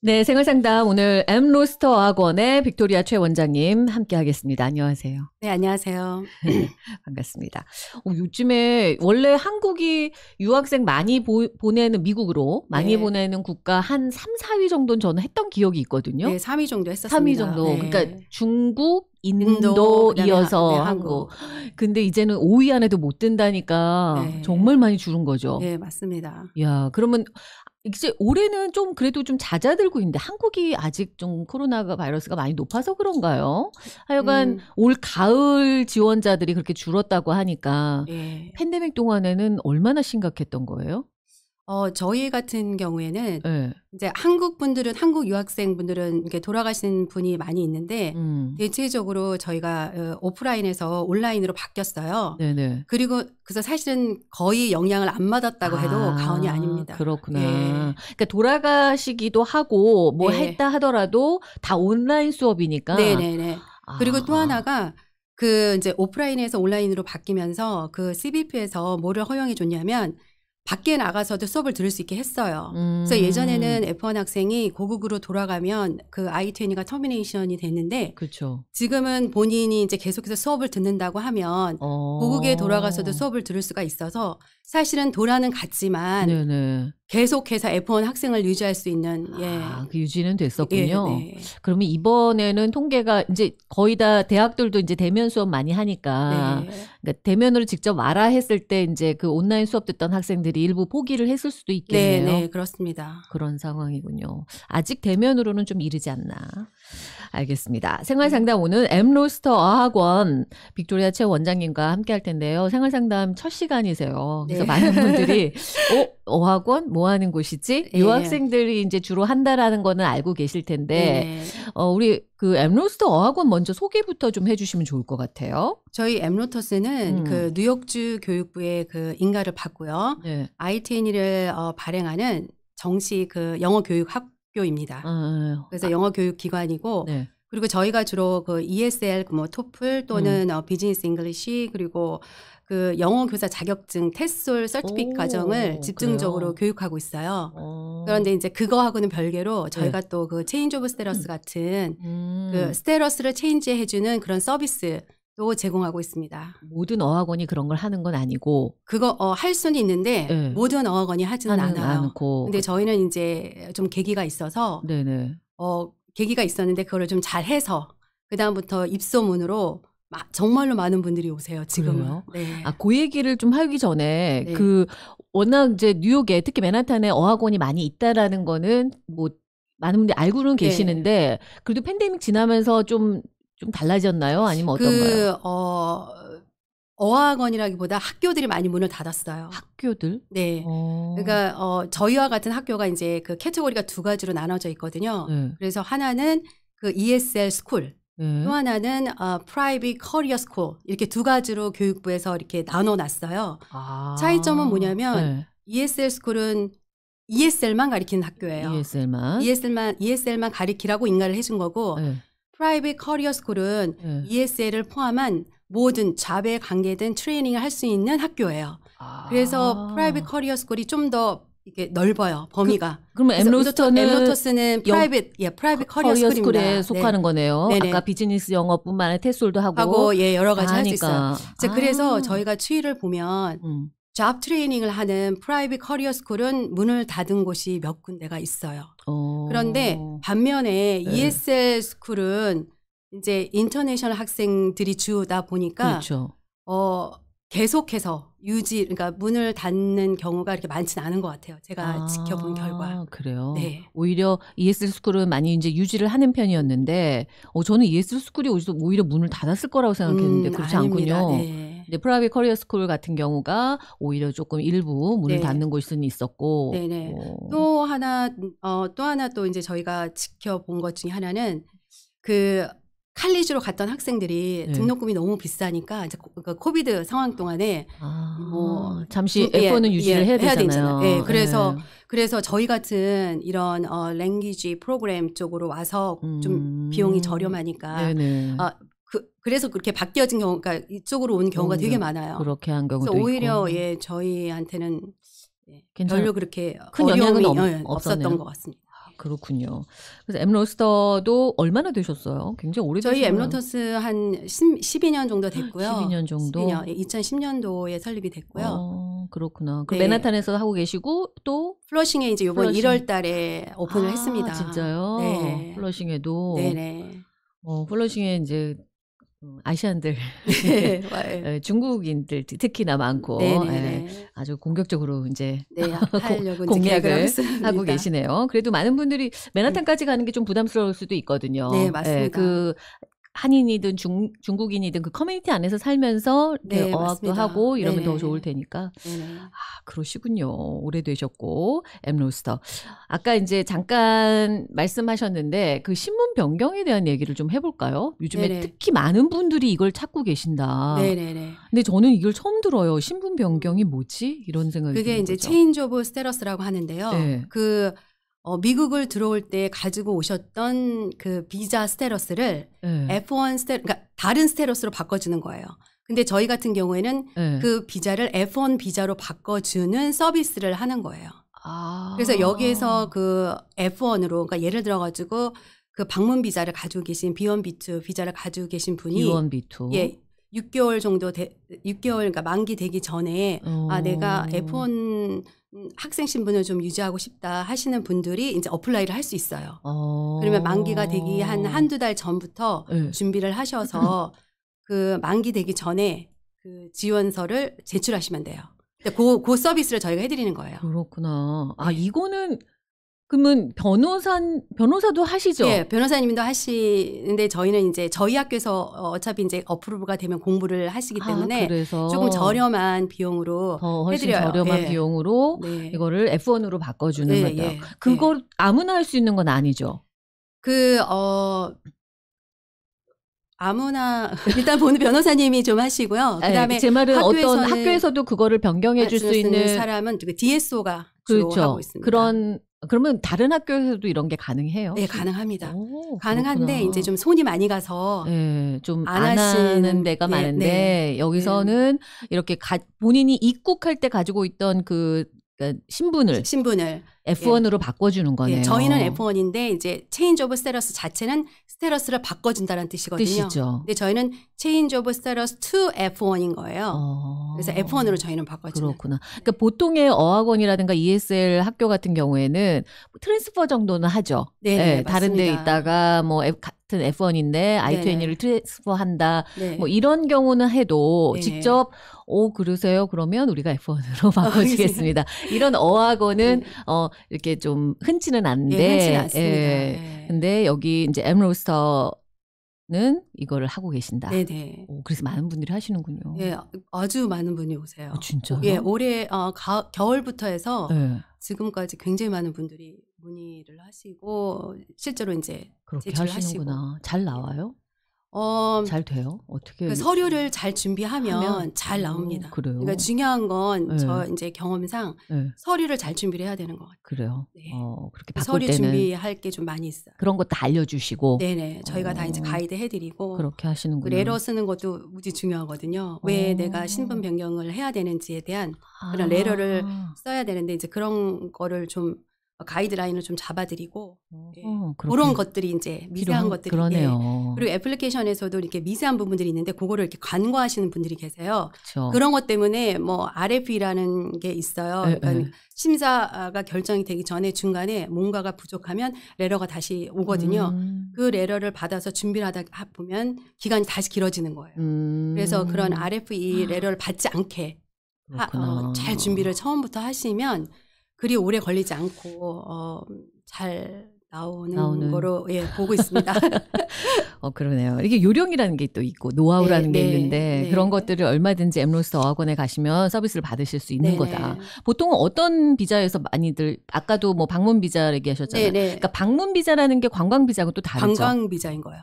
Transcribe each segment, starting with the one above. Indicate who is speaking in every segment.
Speaker 1: 네, 생활상담 오늘 엠로스터 학원의 빅토리아 최 원장님 함께하겠습니다. 안녕하세요. 네, 안녕하세요. 반갑습니다. 어, 요즘에 원래 한국이 유학생 많이 보, 보 내는 미국으로 많이 네. 보내는 국가 한 3, 4위 정도는 저는 했던 기억이 있거든요. 네, 3위
Speaker 2: 정도 했었습니다. 3위 정도. 네. 그러니까
Speaker 1: 중국, 인도, 인도 이어서 네, 한국. 한국. 근데 이제는 5위 안에도 못 든다니까 네. 정말 많이 줄은 거죠. 네,
Speaker 2: 맞습니다.
Speaker 1: 야, 그러면 이제 올해는 좀 그래도 좀 잦아들고 있는데 한국이 아직 좀 코로나가 바이러스가 많이 높아서 그런가요? 하여간 음. 올 가을 지원자들이 그렇게 줄었다고 하니까 예. 팬데믹 동안에는 얼마나 심각했던 거예요?
Speaker 2: 어, 저희 같은 경우에는 네. 이제 한국 분들은 한국 유학생 분들은 이렇게 돌아가신 분이 많이 있는데 음. 대체적으로 저희가 어, 오프라인에서 온라인으로 바뀌었어요. 네네. 그리고 그래서 사실은 거의
Speaker 1: 영향을 안 받았다고 해도 아, 가언이 아닙니다. 그렇구나. 네. 그러니까 돌아가시기도 하고 뭐 네. 했다 하더라도 다 온라인 수업이니까. 네네네. 아. 그리고 또 하나가
Speaker 2: 그 이제 오프라인에서 온라인으로 바뀌면서 그 CBP에서 뭐를 허용해 줬냐면 밖에 나가서도 수업을 들을 수 있게 했어요.
Speaker 1: 음. 그래서 예전에는
Speaker 2: F1 학생이 고국으로 돌아가면 그 I20가 터미네이션이 됐는데 그쵸. 지금은 본인이 이제 계속해서 수업을 듣는다고 하면 어. 고국에 돌아가서도 수업을 들을 수가 있어서 사실은 도라는 같지만
Speaker 1: 네네.
Speaker 2: 계속해서 F1 학생을 유지할 수 있는 예. 아,
Speaker 1: 그 유지는 됐었군요. 예, 네. 그러면 이번에는 통계가 이제 거의 다 대학들도 이제 대면 수업 많이 하니까 네. 그러니까 대면으로 직접 와라 했을 때 이제 그 온라인 수업 듣던 학생들이 일부 포기를 했을 수도 있겠네요. 네, 네 그렇습니다. 그런 상황이군요. 아직 대면으로는 좀 이르지 않나. 알겠습니다. 생활상담 오늘 엠로스터 어학원 빅토리아 최 원장님과 함께 할 텐데요. 생활상담 첫 시간이세요. 그래서 네. 많은 분들이 어, 어학원 뭐 하는 곳이지? 네. 유학생들이 이제 주로 한다라는 거는 알고 계실 텐데 네. 어, 우리 그 엠로스터 어학원 먼저 소개부터 좀 해주시면 좋을 것 같아요.
Speaker 2: 저희 엠로터스는 음. 그 뉴욕주 교육부의 그 인가를 받고요. 네. ITN이를 어, 발행하는 정시 그 영어 교육 학 학교입니다. 아, 네. 그래서 아, 영어 교육 기관이고 네. 그리고 저희가 주로 그 ESL 그 뭐 토플 또는 음. 어, 비즈니스 잉글리시 그리고 그 영어 교사 자격증 테솔 설티픽 과정을 집중적으로 그래요? 교육하고 있어요. 오. 어. 그런데 이제 그거하고는 별개로 저희가 네. 또그 체인지 오브 스테러스 같은 그
Speaker 1: 음. 그
Speaker 2: 스테러스를 체인지해 주는 그런 서비스 또 제공하고 있습니다.
Speaker 1: 모든 어학원이 그런 걸 하는 건 아니고
Speaker 2: 그거 어, 할 수는 있는데 네. 모든 어학원이 하지는 않아요.
Speaker 1: 않고. 근데 그렇죠.
Speaker 2: 저희는 이제 좀 계기가 있어서 네네. 어 계기가 있었는데 그거를 좀 잘해서 그 다음부터 입소문으로
Speaker 1: 마, 정말로 많은 분들이 오세요 지금은. 네. 아그 얘기를 좀 하기 전에 네. 그 워낙 이제 뉴욕에 특히 맨하탄에 어학원이 많이 있다라는 거는 뭐 많은 분들이 알고는 네. 계시는데 그래도 팬데믹 지나면서 좀좀 달라졌나요? 아니면 어떤가요? 그, 어, 어학원이라기보다 학교들이 많이 문을 닫았어요. 학교들?
Speaker 2: 네. 오. 어. 그러니까 어, 저희와 같은 학교가 이제 그 캐테고리가 두 가지로 나눠져 있거든요. 네. 그래서 하나는 그 ESL 스쿨, 네. 또 하나는 어, Private Career s c 이렇게 두 가지로 교육부에서 이렇게 나눠놨어요. 아. 차이점은 뭐냐면 네. ESL 스쿨은 ESL만 가리키는 학교예요.
Speaker 1: ESL만.
Speaker 2: ESL만, ESL만 가리키라고 인가를 해준 거고, 네. 프라이빗 커리어 스쿨은 네. ESL을 포함한 모든 잡에 관계된 트레이닝을 할 수 있는 학교예요. 아. 그래서 프라이빗 커리어 스쿨이 좀 더 이게 넓어요 그 범위가. 그, 그럼 엠로스터는 엠로터스는 프라이빗 예 프라이빗 커리어, 커리어 스쿨에 네. 속하는
Speaker 1: 거네요. 네네. 아까 비즈니스 영업뿐만 아니라 테솔도 하고, 하고 예 여러 가지 할 수 있어요. 아.
Speaker 2: 그래서 저희가 추이를 보면 음. 잡 트레이닝을 하는 프라이빗 커리어 스쿨은 문을 닫은 곳이 몇 군데가 있어요. 오. 어. 그런데 반면에 네. ESL 스쿨은 이제 인터내셔널 학생들이 주다 보니까 그렇죠. 어 계속해서 유지 그러니까 문을 닫는 경우가 이렇게 많지는 않은 것 같아요. 제가 아, 지켜본 결과.
Speaker 1: 그래요. 네. 오히려 ES 스쿨은 많이 이제 유지를 하는 편이었는데, 어 저는 ES 스쿨이 오히려 문을 닫았을 거라고 생각했는데 음, 그렇지 아닙니다. 않군요. 네. 이제 프라이빗 커리어 스쿨 같은 경우가 오히려 조금 일부 문을 네. 닫는 곳은 있었고. 네네. 어.
Speaker 2: 또 하나 어또 하나 또 이제 저희가 지켜본 것 중에 하나는 그 칼리지로 갔던 학생들이 네. 등록금이 너무 비싸니까 이제 코, 그러니까 비드 상황 동안에 아, 뭐 잠시 그, 예, F1은 유지를 예, 해야, 해야 되잖아요. 예, 그래서 예. 그래서 저희 같은 이런 어 랭귀지 프로그램 쪽으로 와서 음. 좀 비용이 저렴하니까 네네. 아, 그, 그래서 그렇게 바뀌어진 경우가 그러니까 이쪽으로 온 경우가 음, 되게 많아요. 그렇게 한 경우도 그래서 오히려 있고. 예 저희한테는 예, 괜찮... 별로 그렇게 큰 영향은 없, 어, 예, 없었던 것 같습니다.
Speaker 1: 그렇군요. 그래서 엠로스터도 얼마나 되셨어요? 굉장히 오래 저희 엠로터스
Speaker 2: 한 10,
Speaker 1: 2년 정도 됐고요. 12년 정도. 12년,
Speaker 2: 2010년도에 예, 설립이 됐고요. 어,
Speaker 1: 그렇구나. 그 네. 맨하탄에서 하고 계시고 또 플러싱에 이제 이번 플러싱. 1월 달에 오픈을 아, 했습니다. 진짜요? 네. 플러싱에도 네네. 어, 플러싱에 이제 음, 아시안들 네, 예, 중국인들 특히나 많고 네, 아주 공격적으로 이제 네, 공략을 이제 하고 계시네요. 그래도 많은 분들이 네. 맨하탄까지 가는 게 좀 부담스러울 수도 있거든요. 네 예, 그 맞습니다. 그 한인이든 중, 중국인이든 그 커뮤니티 안에서 살면서 네, 어학도 맞습니다. 하고 이러면 네네. 더 네. 좋을 테니까. 네네. 아, 그러시군요. 오래되셨고, 엠로스터. 아까 이제 잠깐 말씀하셨는데 그 신문 변경에 대한 얘기를 좀 해볼까요? 요즘에 네네. 특히 많은 분들이 이걸 찾고 계신다. 네네네. 근데 저는 이걸 처음 들어요. 신분 변경이 뭐지? 이런 생각이 그게 이제 거죠. 체인지
Speaker 2: 오브 스테러스라고 하는데요. 네. 그 어, 미국을 들어올 때 가지고 오셨던 그 비자 스테러스를 네. F1 스테 그러니까 다른 스테러스로 바꿔주는 거예요. 근데 저희 같은 경우에는 네. 그 비자를 F1 비자로 바꿔주는 서비스를 하는 거예요. 아. 그래서 여기에서 그 F1으로 그러니까 예를 들어가지고 그 방문 비자를 가지고 계신 B1, B2 비자를 가지고 계신 분이 B1, B2 예 6개월 정도 되, 6개월 그러니까 만기 되기 전에 오. 아 내가 F1 학생 신분을 좀 유지하고 싶다 하시는 분들이 이제 어플라이를 할 수 있어요. 오. 어. 그러면 만기가 되기 한 한두 달 전부터 네. 준비를 하셔서 그 만기 되기 전에 그 지원서를 제출하시면 돼요. 그, 그 서비스를 저희가 해드리는 거예요.
Speaker 1: 그렇구나. 아, 네. 이거는 그러면 변호사
Speaker 2: 변호사도 하시죠? 예, 변호사님도 하시는데 저희는 이제 저희 학교에서 어차피 이제 어프로브가 되면 공부를 하시기 아, 때문에 아, 조금 저렴한 비용으로
Speaker 1: 훨씬 해드려요. 저렴한 예. 비용으로 네. 이거를 F1으로 바꿔주는 네, 거예요. 예. 그거 예. 아무나 할 수 있는 건 아니죠?
Speaker 2: 그어 아무나 일단 보는
Speaker 1: 변호사님이 좀 하시고요. 아, 네. 그다음에 네, 제 말은 어떤 학교에서도 그거를 변경해 줄 수 있는
Speaker 2: 사람은 그 DSO가 그렇죠. 그런
Speaker 1: 그러면 다른 학교에서도 이런 게 가능해요?
Speaker 2: 네, 가능합니다. 오, 가능한데 그렇구나. 이제 좀
Speaker 1: 손이 많이 가서 네, 예, 좀안 하시는 데가 네, 많은데 네, 여기서는 음. 이렇게 가, 본인이 입국할 때 가지고 있던 그 그러니까 신분을 신분을 F1으로 예. 바꿔주는 거네요. 예, 저희는
Speaker 2: F1인데 이제 체인지 오브 스테러스 자체는 스테러스를 바꿔준다는 뜻이거든요. 뜻이죠. 근데 저희는 체인지 오브 스테러스 to F1인 거예요. 어. 그래서 F1으로 저희는 바꿔주는.
Speaker 1: 그렇구나. 그러니까 보통의 어학원이라든가 ESL 학교 같은 경우에는 뭐 트랜스퍼 정도는 하죠. 네, 네 예, 다른 데 있다가 뭐 같은 F1인데 I2N을 트랜스퍼한다. 네. 뭐 이런 경우는 해도 네. 직접 오 그러세요? 그러면 우리가 F1으로 아, 바꿔주겠습니다. 이런 어학원은 네. 어 이렇게 좀 흔치는 예, 않은데 예, 흔치 않습니다. 예. 예. 근데 여기 이제 엠로스터 는 이거를 하고 계신다. 네네. 오, 그래서 많은 분들이 하시는군요. 예,
Speaker 2: 아주 많은 분이 오세요. 아, 진짜요? 예, 올해 어, 가, 겨울부터 해서 네. 지금까지 굉장히 많은 분들이 문의를 하시고 실제로 이제 그렇게 하시는구나.
Speaker 1: 하시고. 잘 나와요? 어, 잘 돼요? 어떻게? 그
Speaker 2: 서류를 잘 준비하면 하면? 잘 나옵니다. 어, 그래요. 그러니까 중요한 건저 예. 네. 이제 경험상 네. 서류를 잘 준비를 해야 되는 것 같아요.
Speaker 1: 그래요. 네. 어, 그렇게 그 바꿀 서류 때는 준비할 게 좀 많이 있어요. 그런 거다 알려주시고. 네네.
Speaker 2: 저희가 어. 다 이제 어, 가이드 해드리고. 그렇게 하시는군요. 레러 쓰는 것도 무지 중요하거든요. 왜 어. 내가 신분 변경을 해야 되는지에 대한 그런 아. 레러를 써야 되는데 이제 그런 거를 좀 어, 가이드라인을 좀 잡아드리고 예,
Speaker 1: 어, 예. 그런
Speaker 2: 것들이 이제 미세한 것들이 예. 그러네요. 예. 그리고 애플리케이션에서도 이렇게 미세한 부분들이 있는데 그거를 이렇게 간과하시는 분들이 계세요.
Speaker 1: 그쵸. 그런
Speaker 2: 것 때문에 뭐 RF이라는 게 있어요. 에, 예, 그러니까 에. 심사가 결정이 되기 전에 중간에 뭔가가 부족하면 레러가 다시 오거든요. 음. 그 레러를 받아서 준비를 하다 보면 기간이 다시 길어지는 거예요.
Speaker 1: 음. 그래서 그런
Speaker 2: RFE 아. 레러를 받지 않게 하, 어, 잘 준비를 처음부터 하시면 그리 오래 걸리지 않고 어, 잘 나오는, 나오는, 거로 예 보고 있습니다.
Speaker 1: 어 그러네요. 이게 요령이라는 게 또 있고 노하우라는 네, 게 네, 있는데 네. 그런 것들을 얼마든지 엠로스터 어학원에 가시면 서비스를 받으실 수 있는 네, 거다. 네. 보통은 어떤 비자에서 많이들 아까도 뭐 방문 비자 얘기하셨잖아요. 네, 그러니까 방문 비자라는 게 관광 비자하고 또 다르죠. 관광 비자인 거예요.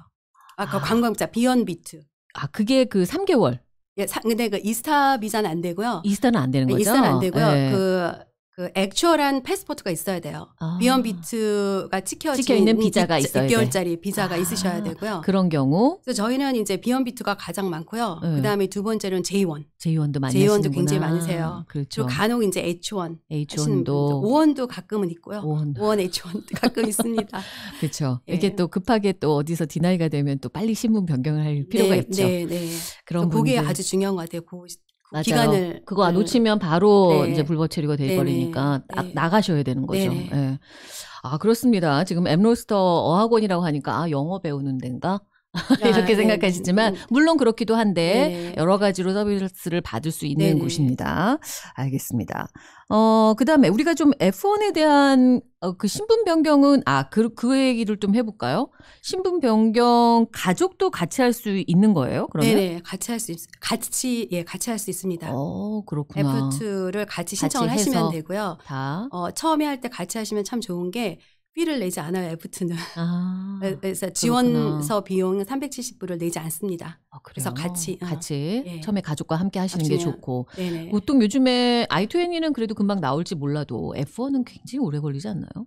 Speaker 1: 아까 아. 관광 비자 비언 비트. 아 그게 그 3개월.
Speaker 2: 예, 사, 근데 그 이스타 비자는 안 되고요.
Speaker 1: 이스타는 안 되는 예, 거죠. 이스타는 안 되고요. 예.
Speaker 2: 그그 액츄얼한 패스포트가 있어야 돼요. 아. 비언비트가 찍혀진 찍혀 있는 비자가 있어야 돼요. 6개월짜리 비자가 아. 있으셔야 되고요.
Speaker 1: 그런 경우
Speaker 2: 그래서 저희는 이제 비언비트가 가장 많고요. 네. 그다음에 두 번째는 로 J1.
Speaker 1: J1도 많이 J1도 굉장히 많으세요. 그렇죠. 간혹
Speaker 2: 이제 H1. H1도 5원도 가끔은 있고요. 5원, 5원 H1도 가끔 있습니다.
Speaker 1: 그렇죠. 네. 이게 또 급하게 또 어디서 디나이가 되면 또 빨리 신분 변경을 할 네, 필요가 네, 있죠. 네, 네. 그런 그게 아주
Speaker 2: 중요한 것 같아요. 맞아요. 기간을 그거 안 네. 놓치면
Speaker 1: 바로 네. 이제 불법 체류가 돼 버리니까 네. 나가셔야 되는 거죠. 네. 아 그렇습니다. 지금 엠로스터 어학원이라고 하니까 아 영어 배우는 데인가? 이렇게 아, 네. 생각하시지만 네. 물론 그렇기도 한데 네. 여러 가지로 서비스를 받을 수 있는 네. 곳입니다. 알겠습니다. 어 그다음에 우리가 좀 F1에 대한 어, 그 신분 변경은 아그그 그 얘기를 좀 해볼까요? 신분 변경 가족도 같이 할 수 있는 거예요? 그러면 네, 네. 같이 할수있 같이 예 같이 할 수 있습니다. 어 그렇구나.
Speaker 2: F2를 같이 신청을 같이 하시면 되고요. 다 어, 처음에 할 때 같이 하시면 참 좋은 게 삐를 내지 않아요, 에프트는
Speaker 1: 아, 네, 그래서 지원서 비용 370불을 내지 않습니다. 아, 그래서 같이 어. 같이 네. 처음에 가족과 함께 하시는 게 그냥, 좋고 네네. 보통 요즘에 I2N이는 그래도 금방 나올지 몰라도 F1은 굉장히 오래 걸리지 않나요?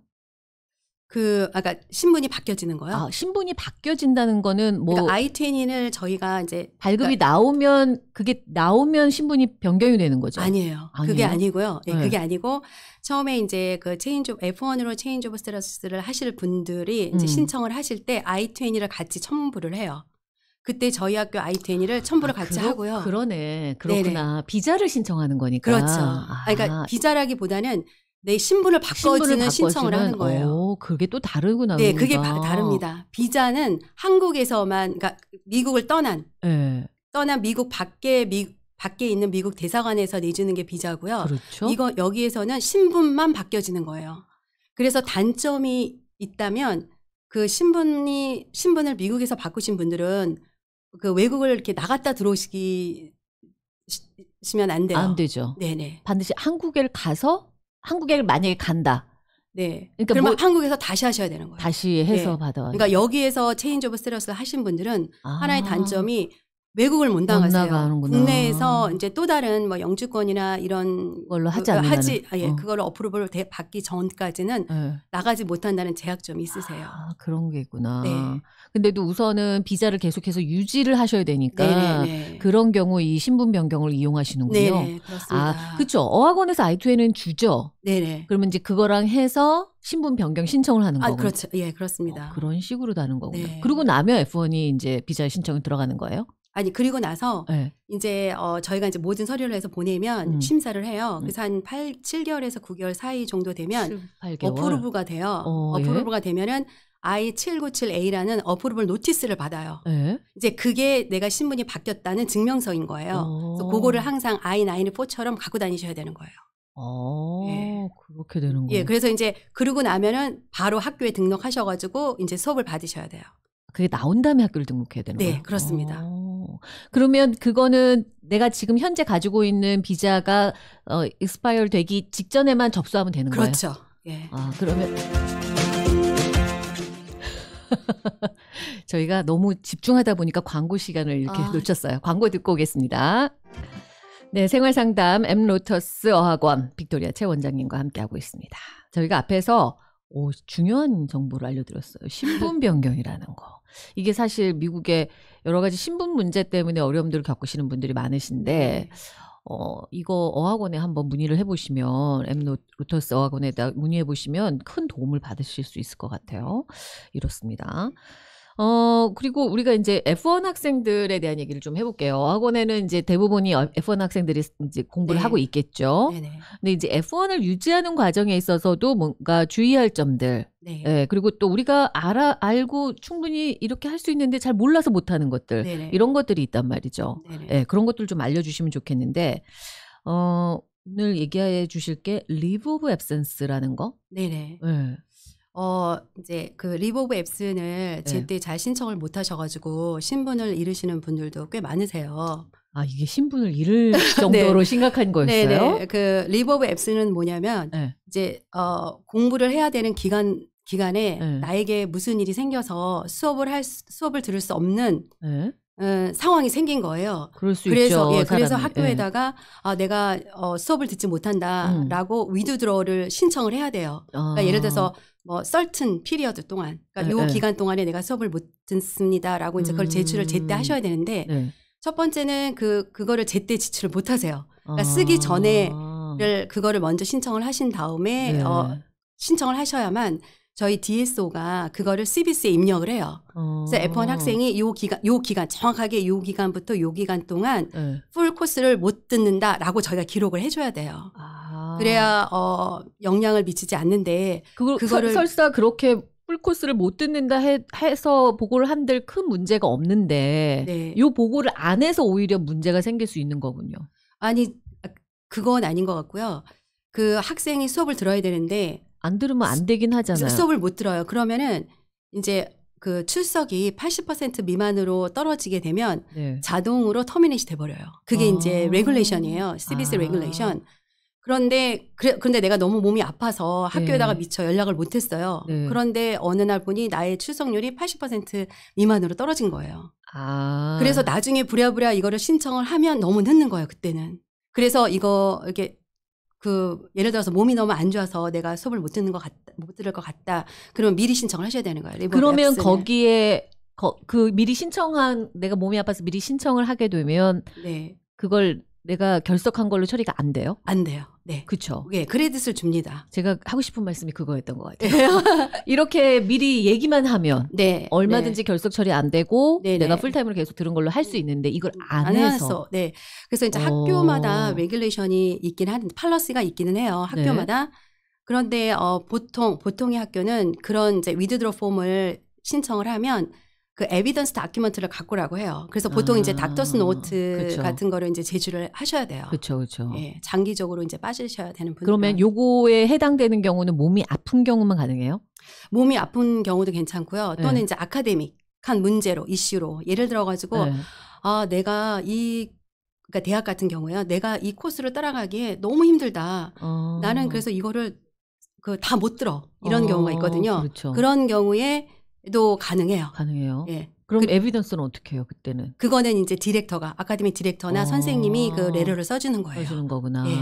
Speaker 1: 그 아까 신분이 바뀌어지는 거요. 아, 신분이 바뀌어진다는 거는 뭐 그러니까 I20을 저희가 이제 발급이 그러니까 나오면 그게 나오면 신분이 변경이 되는 거죠. 아니에요. 아니에요? 그게 아니고요. 네, 네. 그게
Speaker 2: 아니고 처음에 이제 그 체인지 F1으로 체인지 오브 스테러스를 하실 분들이 이제 음. 신청을 하실 때 I20를 같이 첨부를 해요. 그때 저희 학교 아이테니를 첨부를 아, 같이 그러, 하고요. 그러네.
Speaker 1: 그렇구나. 네네. 비자를 신청하는 거니까. 그렇죠. 아,
Speaker 2: 그러니까 아. 비자라기보다는 내 신분을 바꿔주는 신분을 신청을 하는 거예요.
Speaker 1: 오, 어, 그게 또 다르구나. 네, 그게 바, 다릅니다.
Speaker 2: 비자는 한국에서만 그러니까 미국을 떠난 네. 떠난 미국 밖에 미, 밖에 있는 미국 대사관에서 내주는 게 비자고요. 그렇죠. 이거 여기에서는 신분만 바뀌어지는 거예요. 그래서 단점이 있다면 그 신분이 신분을 미국에서 바꾸신 분들은 그 외국을 이렇게 나갔다 들어오시기 시면 안 돼요. 안 되죠. 네네. 반드시 한국에 가서 한국에 만약에 간다. 네. 그러니까 그러면 뭐, 한국에서 다시 하셔야 되는 거예요. 다시 네. 해서 네. 받아. 그러니까 여기에서 체인지 오브 스테러스 하신 분들은 아. 하나의 단점이 외국을 못
Speaker 1: 나가세요. 국내에서
Speaker 2: 이제 또 다른 뭐 영주권이나 이런 걸로 그 하지 않는 그 하지 아, 예, 어. 그걸 어프로벌 받기 전까지는 네. 나가지 못한다는 제약점이 있으세요. 아,
Speaker 1: 그런 게 있구나. 네. 근데도 우선은 비자를 계속해서 유지를 하셔야 되니까 네네네. 네, 네. 그런 경우 이 신분 변경을 이용하시는군요. 네, 네 그렇습니다. 아, 그렇죠. 어학원에서 I2N은 주죠. 네네. 그러면 이제 그거랑 해서 신분 변경 신청을 하는 거고. 아, 그렇죠. 예, 그렇습니다. 어, 그런 식으로 다는 거군요. 네. 그러고 나면 F1이 이제 비자 신청이 들어가는 거예요? 아니 그리고
Speaker 2: 나서 네. 이제 어 저희가 이제 모든 서류를 해서 보내면 음. 심사를 해요. 음. 그래서 한 8, 7개월에서 9개월 사이 정도 되면 어프로브가 돼요. 어, 프로브가 예? 되면은 I797A라는 어프로벌 노티스를 받아요. 에? 네. 이제 그게 내가 신분이 바뀌었다는 증명서인 거예요. 어. 그래서 그거를 항상 I94처럼 갖고 다니셔야 되는 거예요. 어, 예.
Speaker 1: 그렇게 되는 예, 거예요. 예,
Speaker 2: 그래서 이제 그러고 나면은 바로 학교에 등록하셔가지고 이제 수업을 받으셔야 돼요.
Speaker 1: 그게 나온 다음에 학교를 등록해야 되는 네, 거예요? 네,
Speaker 2: 그렇습니다. 오. 어.
Speaker 1: 그러면 그거는 내가 지금 현재 가지고 있는 비자가 어 익스파이어 되기 직전에만 접수하면 되는 거예요. 그렇죠. 예. 아, 그러면 저희가 너무 집중하다 보니까 광고 시간을 이렇게 아. 놓쳤어요. 광고 듣고 오겠습니다. 네, 생활상담 엠로터스 어학원 빅토리아 최 원장님과 함께하고 있습니다. 저희가 앞에서 오, 중요한 정보를 알려드렸어요. 신분 변경이라는 거. 이게 사실 미국의 여러 가지 신분 문제 때문에 어려움들을 겪으시는 분들이 많으신데 네. 어, 이거 어학원에 한번 문의를 해보시면, 엠노 루터스 어학원에다 문의해보시면 큰 도움을 받으실 수 있을 것 같아요. 이렇습니다. 어, 그리고 우리가 이제 F1 학생들에 대한 얘기를 좀 해볼게요. 학원에는 이제 대부분이 F1 어, 학생들이 이제 공부를 네. 하고 있겠죠. 네네. 근데 이제 F1을 유지하는 과정에 있어서도 뭔가 주의할 점들. 네. 예, 그리고 또 우리가 알아, 알고 충분히 이렇게 할 수 있는데 잘 몰라서 못하는 것들. 네네. 이런 것들이 있단 말이죠. 네네. 예, 그런 것들 좀 알려주시면 좋겠는데, 어, 오늘 얘기해 주실 게 leave of a b s e n c e 라는 거. 네네. 예.
Speaker 2: 어, 이제 그리버브앱스는 네. 제때 네. 잘 신청을 못 하셔가지고 신분을 잃으시는 분들도 꽤 많으세요.
Speaker 1: 아, 이게 신분을 잃을 네. 정도로 네. 심각한 거였어요? 네네. 네.
Speaker 2: 그 리버브 앱스는 뭐냐면 네. 이제 어 공부를 해야 되는 기간 기간에 네. 나에게 무슨 일이 생겨서 수업을 할 수, 수업을 들을 수 없는 어, 상황이 생긴 거예요.
Speaker 1: 그럴 수 그래서, 있죠. 예, 그래서 예. 학교에다가
Speaker 2: 예. 아, 내가 어, 수업을 듣지 못한다라고 음. 위드드로를 신청을 해야 돼요. 아. 그러니까 예를 들어서 뭐 c e r t a i 동안, 그러니까 예, 요 예. 기간 동안에 내가 수업을 못 듣습니다라고 이제 그걸 음. 제출을 제때 하셔야 되는데 네. 첫 번째는 그 그거를 제때 제출을 못 하세요. 그러니까 아. 쓰기 전에를 그거를 먼저 신청을 하신 다음에 네. 어, 신청을 하셔야만 저희 DSO가 그거를 CBS에 입력을 해요. 어. 그래서 아. F1 학생이 요 기간, 요 기간, 정확하게 요 기간부터 요 기간 동안 네. 풀 코스를 못 듣는다라고 저희가 기록을 해줘야 돼요.
Speaker 1: 아.
Speaker 2: 그래야 어 영향을 미치지 않는데 그걸 그거를 설, 사
Speaker 1: 그렇게 풀 코스를 못 듣는다 해, 해서 보고를 한들 큰 문제가 없는데 네. 요 보고를 안 해서 오히려 문제가 생길 수 있는 거군요. 아니 그건 아닌 것 같고요. 그 학생이 수업을 들어야 되는데 안 들으면 안 되긴 하잖아요. 수업을 못 들어요. 그러면은
Speaker 2: 이제 그 출석이 80% 미만으로 떨어지게 되면 네. 자동으로 터미넷이 돼 버려요. 그게 아. 이제 레귤레이션이에요. CBS 아. 레귤레이션. 그런데 그래, 그런데 내가 너무 몸이 아파서 네. 학교에다가 네. 미처 연락을 못 했어요. 네. 그런데 어느 날 보니 나의 출석률이 80% 미만으로 떨어진 거예요.
Speaker 1: 아.
Speaker 2: 그래서 나중에 부랴부랴 이거를 신청을 하면 너무 늦는 거예요, 그때는. 그래서 이거 이렇게 그 예를 들어서 몸이 너무 안 좋아서 내가 수업을 못 듣는 것 같다, 못 들을 것 같다. 그러면 미리 신청을 하셔야 되는 거예요. 그러면 앱스는.
Speaker 1: 거기에 거, 그 미리 신청한 내가 몸이 아파서 미리 신청을 하게 되면 네. 그걸 내가 결석한 걸로 처리가 안 돼요? 안 돼요. 네. 그쵸. 예, 그레딧을 줍니다. 제가 하고 싶은 말씀이 그거였던 것 같아요. 이렇게 미리 얘기만 하면 네, 얼마든지 네. 결석 처리 안 되고 네, 내가 풀타임으로 네. 계속 들은 걸로 할수 음. 있는데 이걸 음. 안, 안 해서. 해서.
Speaker 2: 네. 그래서 이제 어... 학교마다 레귤레이션이 있긴 하는데 팔러스가 있기는 해요. 네. 학교마다. 그런데 어 보통 보통의 학교는 그런 이제 위드드로 폼을 신청을 하면 그 에비던스 다큐먼트를 갖고라고 해요. 그래서 보통 아, 이제 닥터스 노트 그쵸. 같은 거를 이제 제출을 하셔야 돼요.
Speaker 1: 그렇죠, 그렇죠. 예,
Speaker 2: 장기적으로 이제 빠지셔야 되는 분. 그러면
Speaker 1: 요거에 해당되는 경우는 몸이 아픈 경우만 가능해요? 몸이 아픈 경우도
Speaker 2: 괜찮고요. 또는 네. 이제 아카데믹한 문제로 이슈로 예를 들어가지고 네. 아 내가 이 그러니까 대학 같은 경우요. 내가 이 코스를 따라가기에 너무 힘들다. 어. 나는 그래서 이거를 그 다 못 들어 이런 어, 경우가 있거든요. 그렇죠. 그런 경우에
Speaker 1: 도 가능해요. 가능해요. 예. 그럼 그, 에비던스는 어떻게 해요 그때는?
Speaker 2: 그거는 이제 디렉터가 아카데미
Speaker 1: 디렉터나 어... 선생님이 그 레러를 써주는 거예요. 써주는 거구나. 예.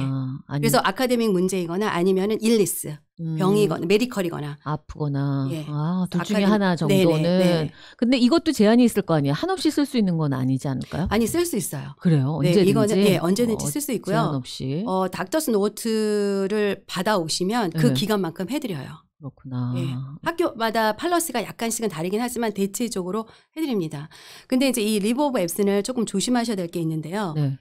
Speaker 1: 아니... 그래서
Speaker 2: 아카데믹 문제이거나 아니면은 일리스 음... 병이거나 메디컬이거나
Speaker 1: 아프거나 예. 아둘 중에 아카데미... 하나 정도는. 네네, 네 근데 이것도 제한이 있을 거 아니에요. 한없이 쓸 수 있는 건 아니지 않을까요? 아니 쓸 수 있어요. 그래요. 네, 언제든지. 네, 이거는 예, 언제든지 어, 쓸수 있고요. 제한 없이.
Speaker 2: 어 닥터스 노트를 받아오시면 그 네. 기간만큼 해드려요.
Speaker 1: 그렇구나. 예.
Speaker 2: 학교마다 팔러스가 약간씩은 다르긴 하지만 대체적으로 해드립니다. 근데 이제 이리버 오브 앱슨을 조금 조심하셔야 될 게 있는데요. 네.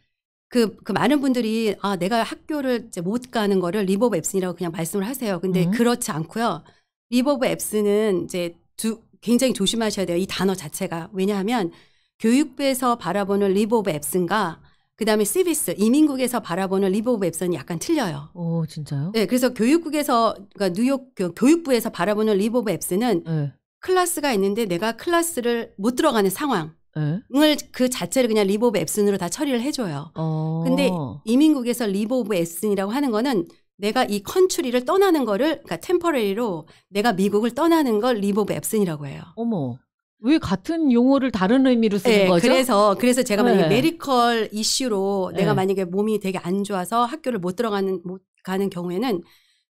Speaker 2: 그, 그 많은 분들이 아, 내가 학교를 이제 못 가는 거를 리버 오브 앱슨이라고 그냥 말씀을 하세요. 근데 음. 그렇지 않고요. 리버 오브 앱슨은 이제 두, 굉장히 조심하셔야 돼요. 이 단어 자체가. 왜냐하면 교육부에서 바라보는 리버 오브 앱슨과 그다음에 시비스 이민국에서 바라보는 리브 오브 앱선이 약간 틀려요.
Speaker 1: 오 어, 진짜요?
Speaker 2: 네, 그래서 교육국에서 그러니까 뉴욕 교육부에서 바라보는 리브 오브 앱선은 네. 클라스가 있는데 내가 클라스를 못 들어가는 상황. 을그 네. 자체를 그냥 리브 오브 앱선으로다 처리를 해줘요.
Speaker 1: 어. 근데
Speaker 2: 이민국에서 리브 오브 앱선이라고 하는 거는 내가 이 컨츄리를 떠나는 거를 그러니까 템퍼러리로 내가 미국을 떠나는 걸 리브 오브 앱선이라고 해요.
Speaker 1: 어머. 왜 같은 용어를 다른 의미로 쓰는 네, 거죠? 그래서 그래서 제가 만약에
Speaker 2: 메디컬 네. 이슈로 내가 네. 만약에 몸이 되게 안 좋아서 학교를 못 들어가는 못 가는 경우에는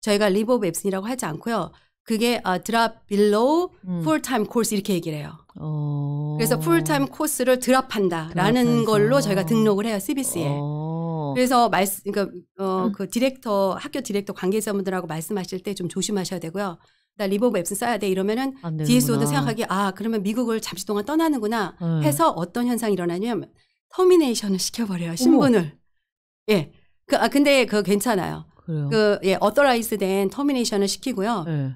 Speaker 2: 저희가 리버브 앱슨이라고 하지 않고요. 그게 어, 드랍 빌로우 풀타임 코스 이렇게 얘기를 해요. 어... 그래서 풀타임 코스를 드랍한다라는 걸로 저희가 등록을 해요 CBC에. 어... 그래서 말씀 그러니까 어, 음. 그 디렉터 학교 디렉터 관계자분들하고 말씀하실 때 좀 조심하셔야 되고요. 나 리버브 앱스 써야 돼 이러면은 DSO도 생각하기 아 그러면 미국을 잠시 동안 떠나는구나 네. 해서 어떤 현상이 일어나냐면 터미네이션을 시켜버려요 신분을 예. 그, 아 근데 그 괜찮아요. 그 예, 어떠라이스된 터미네이션을 시키고요. 네.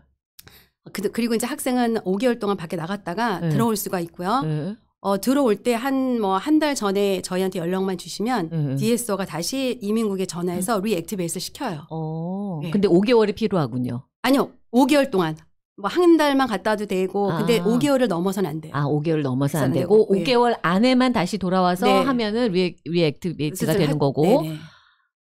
Speaker 2: 그, 그리고 이제 학생은 5개월 동안 밖에 나갔다가 네. 들어올 수가 있고요. 네. 어, 들어올 때 한 뭐 한 달 전에 저희한테 연락만 주시면 네. 네. DSO가 다시 이민국에 전화해서 리액티베이스 네. 시켜요.
Speaker 1: 어. 예. 근데 5개월이 필요하군요.
Speaker 2: 아니요. 5개월 동안. 뭐 한 달만 갔다 와도 되고 아. 근데 5개월을 넘어서는 안
Speaker 1: 돼요. 아, 5개월 넘어서 안 되고, 되 5개월
Speaker 2: 예. 안에만 다시 돌아와서 네. 하면은 리액,
Speaker 1: 리액티베이트가 되는 할, 거고. 네네. 네.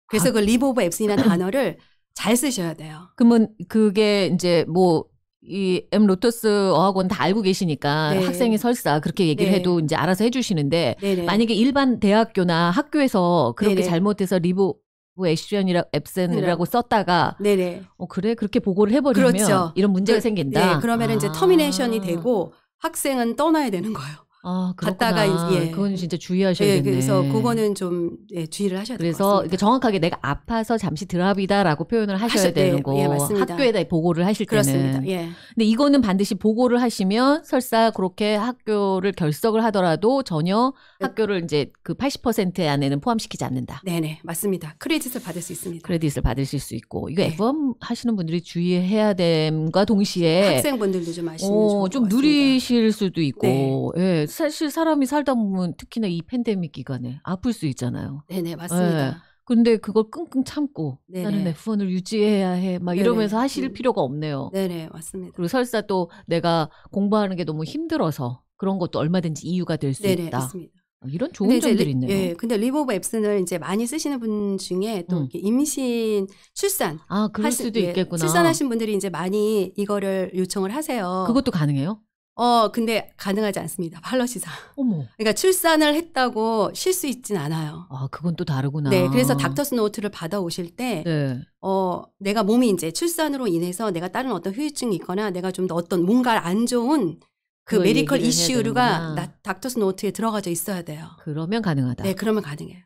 Speaker 1: 그래서 아. 그 리보브 앱슨이라는 단어를 잘 쓰셔야 돼요. 그러면 그게 이제 뭐 이 엠 로터스 어학원 다 알고 계시니까 네. 학생이 설사 그렇게 얘기를 네. 해도 이제 알아서 해주시는데 네네. 네. 만약에 일반 대학교나 학교에서 그렇게 네네. 네. 잘못해서 리보 뭐 액션이라 앱센이라고 그렇죠. 썼다가 네네. 어 그래 그렇게 보고를 해버리면 그렇죠. 이런 문제가 그, 생긴다. 네, 그러면은 아. 이제
Speaker 2: 터미네이션이 아. 되고 학생은 떠나야 되는 거예요. 아, 갔다가 예. 그건
Speaker 1: 진짜 주의하셔야겠네. 예, 그래서 그거는
Speaker 2: 좀 예, 주의를 하셔야 돼요.
Speaker 1: 그래서 정확하게 내가 아파서 잠시 드랍이다라고 표현을 하셔야 하셔, 예, 되는 거. 예, 맞습니다. 학교에다 보고를 하실 그렇습니다. 는 예. 근데 이거는 반드시 보고를 하시면 설사 그렇게 학교를 결석을 하더라도 전혀 네. 학교를 이제 그 80% 안에는 포함시키지 않는다. 네, 네. 맞습니다. 크레딧을 받을 수 있습니다. 크레딧을 받으실 수 있고 이거 네. F1 하시는 분들이 주의해야 됨과 동시에 학생분들도 좀 아시는 어, 좀 누리실 수도 있고. 네. 예. 사실 사람이 살다 보면 특히나 이 팬데믹 기간에 아플 수 있잖아요. 네네 맞습니다. 네. 근데 그걸 끙끙 참고 네네. 나는 F1을 유지해야 해. 막 이러면서 네네. 하실 음. 필요가 없네요. 네네, 맞습니다. 그리고 설사 또 내가 공부하는 게 너무 힘들어서 그런 것도 얼마든지 이유가 될 수 있다. 맞습니다. 어, 이런 좋은 점들이 있네요. 예,
Speaker 2: 근데 리버 오브 앱슨을 이제 많이 쓰시는 분 중에 또 음. 임신, 출산 아, 그럴 하시, 수도 예, 있겠구나. 출산하신 분들이 이제 많이 이거를 요청을 하세요. 그것도 가능해요? 어, 근데 가능하지 않습니다. 팔러시상. 어머. 그러니까 출산을 했다고 쉴 수 있진
Speaker 1: 않아요. 아, 그건 또 다르구나. 네, 그래서 닥터스
Speaker 2: 노트를 받아오실 때, 네. 어, 내가 몸이 이제 출산으로 인해서 내가 다른 어떤 후유증이 있거나 내가 좀 더 어떤 뭔가 안 좋은
Speaker 1: 그 메디컬 이슈류가 나,
Speaker 2: 닥터스 노트에 들어가져 있어야 돼요.
Speaker 1: 그러면 가능하다. 네, 그러면 가능해요.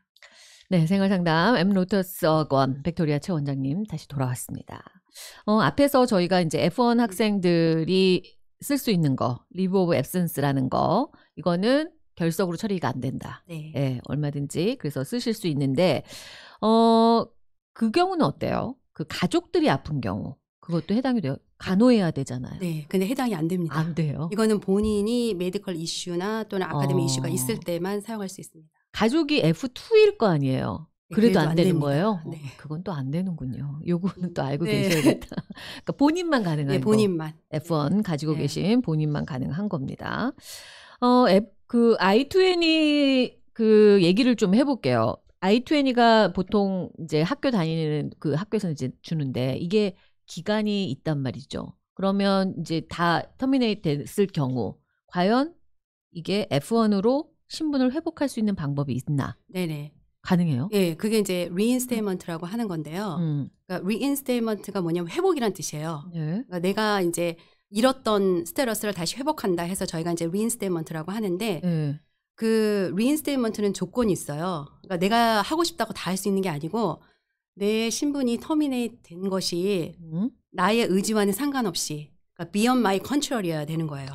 Speaker 1: 네, 생활 상담 엠 로터스 어건 벡토리아 최 원장님 다시 돌아왔습니다. 어, 앞에서 저희가 이제 F1 음. 학생들이 쓸수 있는 거, 리브 오브 앱센스라는 거, 이거는 결석으로 처리가 안 된다. 네. 예, 얼마든지 그래서 쓰실 수 있는데 어 그 경우는 어때요? 그 가족들이 아픈 경우 그것도 해당이 돼요. 간호해야 되잖아요. 네, 근데 해당이 안 됩니다. 안 돼요. 이거는 본인이
Speaker 2: 메디컬 이슈나 또는 아카데미 어... 이슈가 있을 때만 사용할 수 있습니다.
Speaker 1: 가족이 F2일 거 아니에요. 그래도, 안, 안 되는 됩니다. 거예요? 네. 그건 또 안 되는군요. 요거는 또 알고 네. 계셔야겠다. 그러니까 본인만 가능한 네, 본인만. 거. F1 가지고 네. 계신 본인만 가능한 겁니다. 어, F, 그 I2N이 그 얘기를 좀 해볼게요. I2N이가 보통 이제 학교 다니는 그 학교에서 이제 주는데 이게 기간이 있단 말이죠. 그러면 이제 다 터미네이트 됐을 경우 과연 이게 F1으로 신분을 회복할 수 있는 방법이 있나? 네네. 가능해요?
Speaker 2: 예, 그게 이제 reinstatement라고 하는 건데요. 음. 그러니까 reinstatement가 뭐냐면 회복이란 뜻이에요. 예. 그러니까 내가 이제 잃었던 스테러스를 다시 회복한다 해서 저희가 이제 reinstatement라고 하는데 예. 그 reinstatement는 조건이 있어요. 그러니까 내가 하고 싶다고 다 할 수 있는 게 아니고 내 신분이 터미네이트 된 것이 음? 나의 의지와는 상관없이 그러니까 beyond my control이어야 되는 거예요.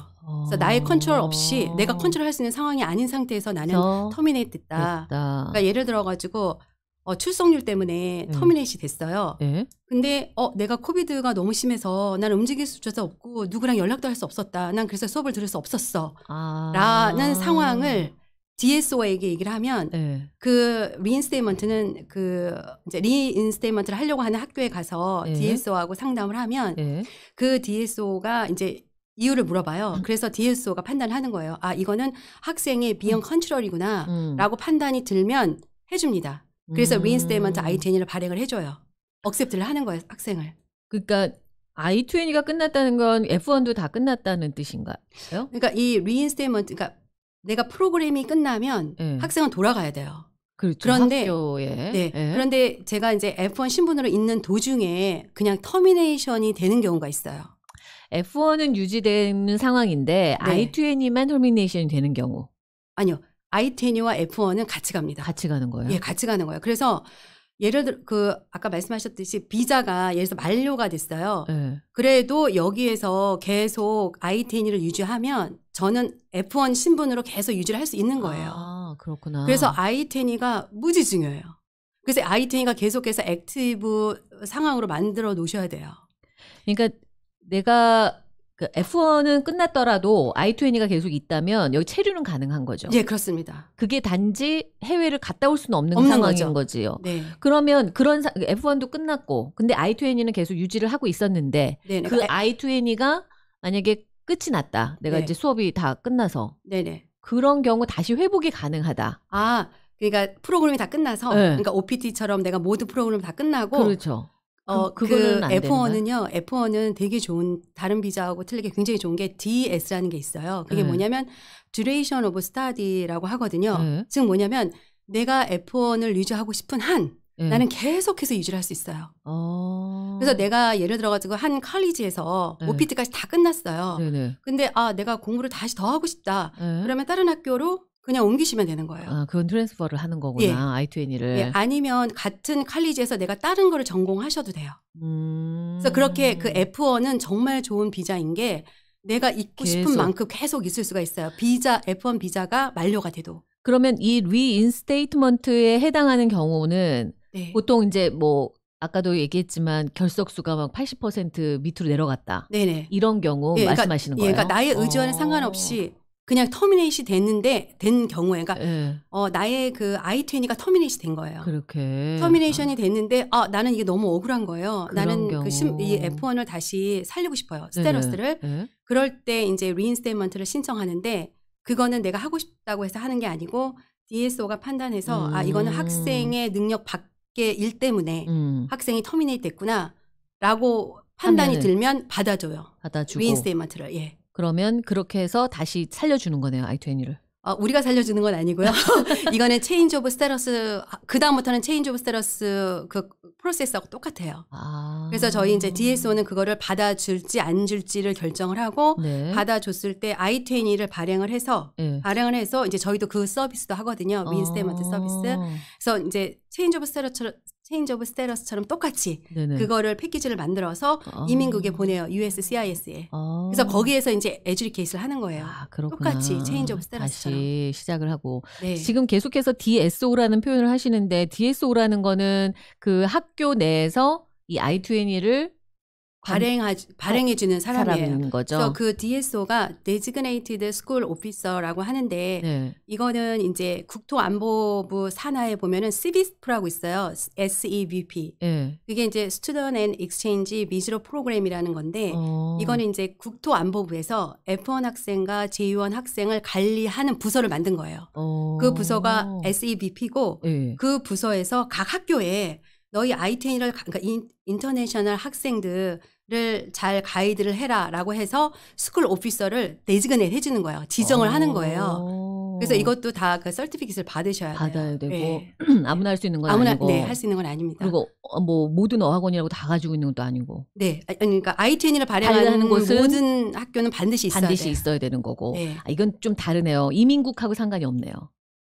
Speaker 2: 그래서 나의 컨트롤 없이 아. 내가 컨트롤할 수 있는 상황이 아닌 상태에서 나는 터미네이트 됐다. 됐다. 그러니까 예를 들어가지고 어, 출석률 때문에 네. 터미네이트 됐어요. 네. 근데 어 내가 코비드가 너무 심해서 난 움직일 수조차 없고 누구랑 연락도 할 수 없었다. 난 그래서 수업을 들을 수 없었어.
Speaker 1: 아. 라는 상황을
Speaker 2: DSO에게 얘기를 하면 네. 그 리인스테이먼트는 그 이제 리인스테이먼트를 하려고 하는 학교에 가서 네. DSO하고 상담을 하면 네. 그 DSO가 이제 이유를 물어봐요. 그래서 DSO가 판단을 하는 거예요. 아, 이거는 학생의 비형 컨트롤이구나. 음. 음. 라고 판단이 들면 해줍니다. 그래서 음. 리인스테이먼트 i 2 0를 발행을 해줘요. 억셉트를 하는 거예요, 학생을. 그러니까 I-20가 끝났다는 건 F1도 다 끝났다는 뜻인가요? 그러니까 이 리인스테이먼트, 그러니까 내가 프로그램이 끝나면 네. 학생은 돌아가야 돼요.
Speaker 1: 그렇죠. 그런데 학교에. 네. 네.
Speaker 2: 그런데 제가 이제 F1 신분으로 있는 도중에
Speaker 1: 그냥 터미네이션이 되는 경우가 있어요. F1은 유지되는 상황인데 네. I2N이만 홀미네이션이 되는 경우. 아니요. I2N이와 F1은 같이 갑니다. 같이 가는 거예요? 예,
Speaker 2: 같이 가는 거예요. 그래서 예를 들어 그 아까 말씀하셨듯이 비자가 예를 들어 만료가 됐어요. 네. 그래도 여기에서 계속 아이테니를 유지하면 저는 F1 신분으로 계속 유지를 할 수 있는 거예요. 아,
Speaker 1: 그렇구나. 그래서
Speaker 2: 아이테이가 무지 중요해요. 그래서 아이테이가 계속해서 액티브 상황으로 만들어
Speaker 1: 놓으셔야 돼요. 그러니까 내가 그 F1은 끝났더라도 I20가 계속 있다면 여기 체류는 가능한 거죠. 예, 그렇습니다. 그게 단지 해외를 갔다 올 수는 없는, 없는 상황인 거죠. 요 네. 그러면 그런 사, F1도 끝났고 근데 I20는 계속 유지를 하고 있었는데 네, 네. 그 I20가 그 만약에 끝이 났다. 내가 네. 이제 수업이 다 끝나서. 네네. 네. 그런 경우 다시 회복이 가능하다. 아, 그러니까
Speaker 2: 프로그램이 다 끝나서 네. 그러니까 OPT처럼 내가 모든 프로그램 다 끝나고 그렇죠. 어, 그, 그거는 그 F1은요. F1은 되게 좋은 다른 비자하고 틀리게 굉장히 좋은 게 DS라는 게 있어요. 그게 네. 뭐냐면 duration of study라고 하거든요. 네. 즉 뭐냐면 내가 F1을 유지하고 싶은 한 네. 나는 계속해서 유지를 할 수 있어요. 어... 그래서 내가 예를 들어가지고 한 칼리지에서 네. OPT까지 다 끝났어요. 네네. 근데 아 내가 공부를 다시 더 하고 싶다. 네. 그러면 다른 학교로 그냥 옮기시면 되는 거예요.
Speaker 1: 아, 그건 트랜스퍼를 하는 거구나. 예. i 2 n 를 예.
Speaker 2: 아니면 같은 칼리지에서 내가 다른 거를 전공하셔도 돼요. 음... 그래서 그렇게 그 F1은 정말 좋은 비자인 게 내가 있고 계속. 싶은 만큼 계속 있을 수가 있어요. 비자 F1 비자가 만료가 돼도.
Speaker 1: 그러면 이 리인스테이트먼트에 해당하는 경우는 네. 보통 이제 뭐 아까도 얘기했지만 결석수가 막 80% 밑으로 내려갔다. 네네. 이런 경우 예, 그러니까 말씀하시는 거예요. 예, 그러니까 나의
Speaker 2: 의지와는 어... 상관없이 그냥 터미네이시 됐는데 된 경우에 그니까어 예. 나의 그아이트웬이가 터미네이시 된 거예요.
Speaker 1: 그렇게
Speaker 2: 터미네이션이 아. 됐는데 아 나는 이게 너무 억울한 거예요. 나는 그 경우. 그 심, 이 F1을 다시 살리고 싶어요. 예. 스테로스를 예. 그럴 때 이제 리인스테이먼트를 신청하는데 그거는 내가 하고 싶다고 해서 하는 게 아니고 DSO가 판단해서 음. 아 이거는 음. 학생의 능력 밖에 일 때문에 음. 학생이 터미네이트 됐구나라고 판단이 들면 받아줘요.
Speaker 1: 받아주고 리인스테이먼트를 예. 그러면 그렇게 해서 다시 살려주는 거네요, I20를.
Speaker 2: 어, 아, 우리가 살려주는 건 아니고요. 이거는 체인지 오브 스테러스, 그다음부터는 체인지 오브 스테러스 그 프로세스하고 그 똑같아요. 아. 그래서 저희 이제 DSO는 그거를 받아줄지 안 줄지를 결정을 하고 네. 받아줬을 때 I20를 발행을 해서 네. 발행을 해서 이제 저희도 그 서비스도 하거든요. 윈스테먼트 아. 어. 서비스. 그래서 이제 체인지 오브 스테러처럼 체인지 오브 스테러스처럼 똑같이 네네. 그거를 패키지를 만들어서 아. 이민국에 보내요. USCIS에. 아. 그래서 거기에서 이제 에듀리케이스를 하는 거예요.
Speaker 1: 아, 똑같이 체인지 오브 스테러스처럼 다시 시작을 하고 네. 지금 계속해서 DSO라는 표현을 하시는데 DSO라는 거는 그 학교 내에서 이 I2N이를 음. 발행하 발행해주는 사람이에요. 그래서 그 DSO가 Designated
Speaker 2: School Officer라고 하는데 네. 이거는 이제 국토안보부 산하에 보면은 CBSP라고 있어요. SEVP. 네. 예. 그게 이제 Student and Exchange 미즈로 프로그램이라는 건데 어. 이거는 이제 국토안보부에서 F1 학생과 J1 학생을 관리하는 부서를 만든 거예요. 어. 그 부서가 SEVP고 네. 예. 그 부서에서 각 학교에 너희 아이테니럴 그러니까 인, 인터내셔널 학생들을 잘 가이드를 해라라고 해서 스쿨 오피서를 데지그넷 해주는 거예요. 지정을 오. 어. 하는 거예요. 그래서 이것도 다그 설티피킷을 받으셔야 받아야 돼요. 되고 네.
Speaker 1: 아무나 할 수 있는 건 아무나, 아니고 네, 할 수 있는 건 아닙니다. 그리고 어, 뭐 모든 어학원이라고 다 가지고 있는 것도 아니고. 네, 아, 그러니까 아이트엔이를 발행하는 곳은 모든 학교는
Speaker 2: 반드시 있어야 반드시 돼요. 있어야
Speaker 1: 되는 거고. 네. 아, 이건 좀 다르네요. 이민국하고 상관이 없네요.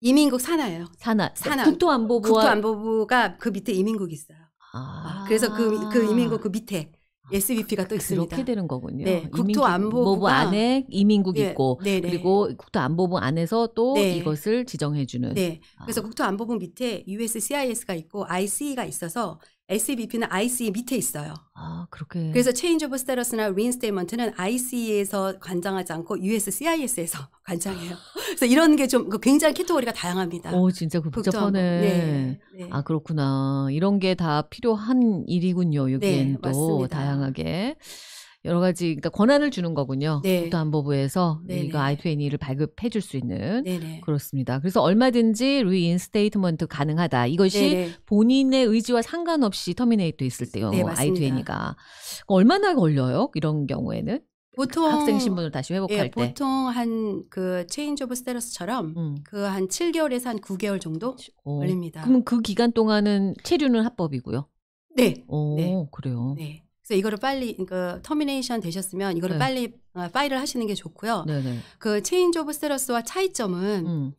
Speaker 2: 이민국 산하예요. 산하. 산하. 국토안보부. 국토안보부가 그 밑에 이민국이 있어요. 아. 아. 그래서 그, 그 이민국 그
Speaker 1: 밑에 아, SVP가 또 있습니다. 그렇게 되는 거군요. 네, 국토안보부 안에 이민국 네, 예, 있고 네, 네, 그리고 국토안보부 안에서 또 네. 이것을 지정해주는. 네.
Speaker 2: 아. 그래서 아. 국토안보부 밑에 USCIS가 있고 ICE가 있어서 SBP는 ICE 밑에 있어요. 아, 그렇게. 그래서 체인지 오브 스테러스나 리인스테이먼트는 ICE에서 관장하지 않고 USCIS에서 관장해요. 그래서 이런 게좀 그 굉장히 캐토리가 다양합니다.
Speaker 1: 오, 어, 진짜 그 복잡하네. 네, 네. 아, 그렇구나. 이런 게 다 필요한 일이군요. 여기엔 네, 또 맞습니다. 다양하게. 여러 가지 그러니까 권한을 주는 거군요. 네. 국토안보부에서 네네. 네. 이거 I2N이를 발급해 줄 수 있는 네네. 네. 그렇습니다. 그래서 얼마든지 리인스테이트먼트 가능하다. 이것이 네네. 네. 본인의 의지와 상관없이 터미네이트 있을 때요. 네, I2N이가 그니까 얼마나 걸려요? 이런 경우에는? 보통 학생 신분을 다시 회복할 예, 때 보통
Speaker 2: 한 그 체인지 오브 스테러스처럼 음. 그한 7개월에서 한 9개월 정도 오. 걸립니다. 그럼
Speaker 1: 그 기간 동안은 체류는 합법이고요. 네. 오, 네. 그래요. 네.
Speaker 2: 그래서 이거를 빨리 그 터미네이션 되셨으면 이거를 네. 빨리 어, 파일을 하시는 게 좋고요. 네네. 그 체인지 오브 스테러스와 차이점은 음.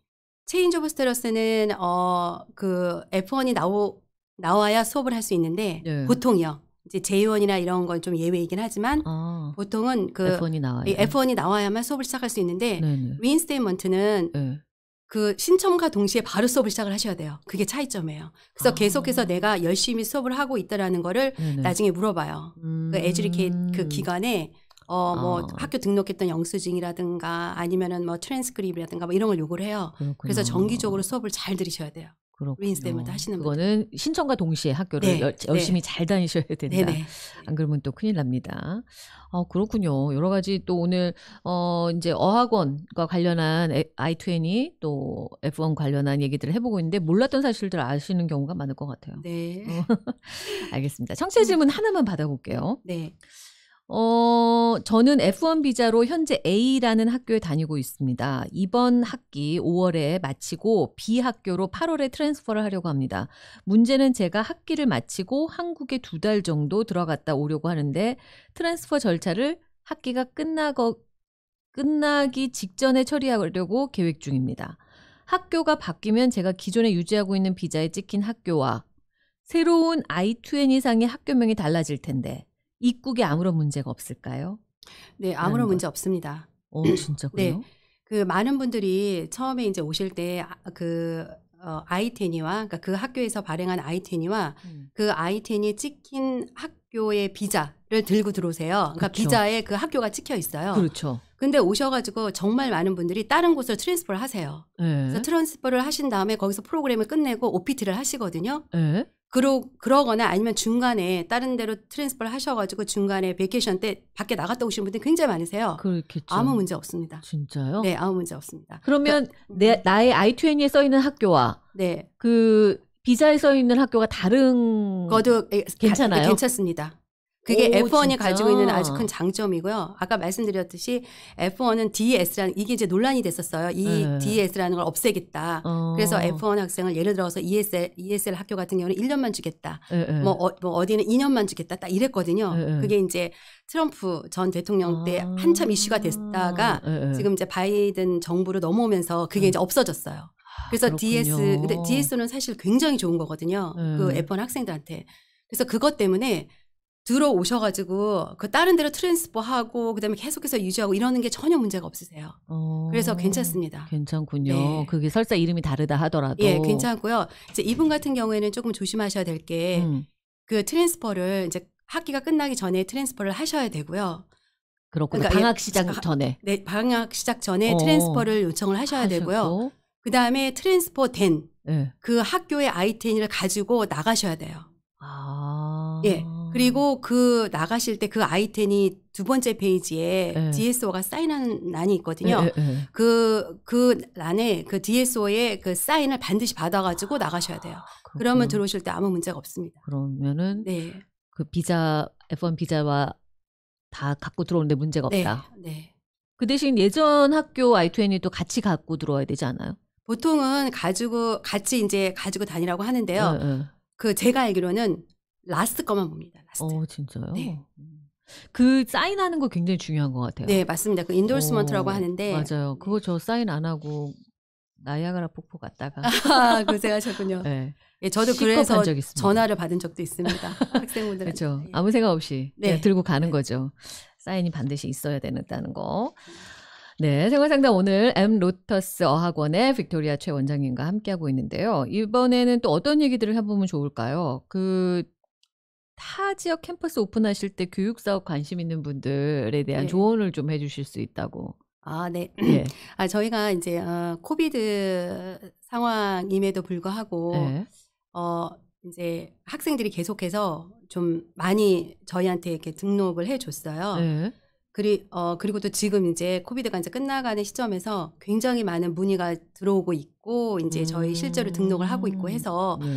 Speaker 2: 체인지 오브 스테러스는 어그 F1이 나오 나와야 수업을 할 수 있는데 네. 보통이요. 이제 제이원이나 이런 건 좀 예외이긴 하지만 아, 보통은 그 F1이
Speaker 1: 나와야 F1이
Speaker 2: 나와야만 수업을 시작할 수 있는데 윈스테이먼트는 네. 그 신청과 동시에 바로 수업을 시작을 하셔야 돼요. 그게 차이점이에요. 그래서 아. 계속해서 내가 열심히 수업을 하고 있다라는 거를 네네. 나중에 물어봐요. 그 음. 그 에듀리케이트 그 기간에 어뭐 아. 학교 등록했던 영수증이라든가 아니면은 뭐 트랜스크립이라든가 뭐 이런 걸 요구를 해요. 그렇구나. 그래서 정기적으로 수업을 잘 들으셔야 돼요.
Speaker 1: 그린스댐을 하시는 거는 신청과 동시에 학교를 네, 열, 네. 열심히 네. 잘 다니셔야 된다. 네, 안 그러면 또 큰일 납니다. 어, 그렇군요. 여러 가지 또 오늘 어 이제 어학원과 관련한 I2N이 또 F1 관련한 얘기들을 해보고 있는데 몰랐던 사실들 아시는 경우가 많을 것 같아요. 네. 어, 알겠습니다. 청취 질문 하나만 받아볼게요. 네. 어, 저는 F1 비자로 현재 A라는 학교에 다니고 있습니다. 이번 학기 5월에 마치고 B 학교로 8월에 트랜스퍼를 하려고 합니다. 문제는 제가 학기를 마치고 한국에 두 달 정도 들어갔다 오려고 하는데 트랜스퍼 절차를 학기가 끝나고 끝나기 직전에 처리하려고 계획 중입니다. 학교가 바뀌면 제가 기존에 유지하고 있는 비자에 찍힌 학교와 새로운 I2N 이상의 학교명이 달라질 텐데 입국에 아무런 문제가 없을까요? 네, 아무런 문제 없습니다. 어, 진짜요 네.
Speaker 2: 그 많은 분들이 처음에 이제 오실 때 그 아, 어, 아이테니와 그러니까 그 학교에서 발행한 아이테니와 음. 그 아이테니에 찍힌 학교의 비자를 들고 들어오세요. 그러니까 그렇죠. 비자에 그 학교가 찍혀 있어요. 그렇죠. 근데 오셔가지고 정말 많은 분들이 다른 곳으로 트랜스퍼를 하세요. 에? 예. 그래서 트랜스퍼를 하신 다음에 거기서 프로그램을 끝내고 OPT를 하시거든요. 에? 예. 그러, 그러거나 아니면 중간에 다른 데로 트랜스퍼를 하셔가지고 중간에 베케이션 때 밖에 나갔다 오시는 분들 이 굉장히 많으세요.
Speaker 1: 그렇겠죠. 아무
Speaker 2: 문제 없습니다. 진짜요? 네, 아무 문제 없습니다.
Speaker 1: 그러면 그러니까, 내, 음. 나의 I2N에 써 있는 학교와 네. 그 비자에 써 있는 학교가 다른 것도 예, 괜찮아요. 네, 괜찮습니다.
Speaker 2: 그게 오, F1이 진짜? 가지고 있는 아주 큰 장점이고요. 아까 말씀드렸듯이 F1은 DS라는 이게 이제 논란이 됐었어요. 이 네. DS라는 걸 없애겠다. 어. 그래서 F1 학생을 예를 들어서 ESL, ESL 학교 같은 경우는 1년만 주겠다.
Speaker 1: 네, 뭐, 어,
Speaker 2: 뭐 디는 2년만 주겠다. 딱 이랬거든요. 예, 그게 이제 트럼프 전 대통령 때 아. 한참 이슈가 됐다가 지금 이제 바이든 정부로 넘어오면서 그게 이제 없어졌어요. 아, 그래서 아, DS 근데 DS는 사실 굉장히 좋은 거거든요. 그 F1 학생들한테. 그래서 그것 때문에 들어오셔가지고 그 다른 데로 트랜스퍼하고 그다음에 계속해서 유지하고 이러는 게 전혀 문제가 없으세요.
Speaker 1: 어, 그래서 괜찮습니다. 괜찮군요. 네. 그게 설사 이름이 다르다 하더라도 예, 괜찮고요.
Speaker 2: 이제 이분 같은 경우에는 조금 조심하셔야 될 게그 음. 그 트랜스퍼를 이제 학기가 끝나기 전에 트랜스퍼를 하셔야 되고요.
Speaker 1: 그렇군요. 그러니까 예, 방학 시작 전에
Speaker 2: 네, 방학 시작 전에 어, 트랜스퍼를 요청을 하셔야 하셨고. 되고요. 예. 그 다음에 트랜스퍼 된그 예. 학교의 아이템을 가지고 나가셔야 돼요. 아. 예. 그리고 그 나가실 때 그 아이템이 두 번째 페이지에 네. 예. DSO가 사인하는 란이 있거든요. 그그 예, 예, 그 란에 그 DSO의 그 사인을 반드시 받아가지고 나가셔야 돼요. 아, 그러면 들어오실 때 아무 문제가 없습니다.
Speaker 1: 그러면은 네. 그 비자 F1 비자와 다 갖고 들어오는데 문제가 네. 없다. 네. 네. 그 대신 예전 학교 I2N이도 같이 갖고 들어와야 되지 않아요?
Speaker 2: 보통은 가지고 같이 이제 가지고 다니라고 하는데요. 네, 그 제가 알기로는 라스트 것만 봅니다.
Speaker 1: 라스트. 어, 진짜요? 네. 그 사인하는 거 굉장히 중요한 것 같아요. 네, 맞습니다.
Speaker 2: 그 인도스먼트라고 어, 하는데 맞아요.
Speaker 1: 그거 네. 저 사인 안 하고 나이아가라 폭포 갔다가 아, 고생하셨군요. 네. 예, 저도 그래서 전화를
Speaker 2: 받은 적도 있습니다. 학생분들 그렇죠.
Speaker 1: 예. 네. 아무 생각 없이 네. 들고 가는 네. 거죠. 사인이 반드시 있어야 된다는 거. 네, 생활상담 오늘 M 로터스 어학원의 빅토리아 최 원장님과 함께하고 있는데요. 이번에는 또 어떤 얘기들을 해보면 좋을까요? 그타 지역 캠퍼스 오픈하실 때 교육 사업 관심 있는 분들에 대한 네. 조언을 좀 해주실 수 있다고.
Speaker 2: 아, 네. 예. 아, 저희가 이제 어, 코비드 상황임에도 불구하고 네. 어 이제 학생들이 계속해서 좀 많이 저희한테 이렇게 등록을 해줬어요. 네. 그리 어 그리고 또 지금 이제 코비드가 이제 끝나가는 시점에서 굉장히 많은 문의가 들어오고 있고 이제 저희 음. 실제로 등록을 하고 있고 음. 해서 네.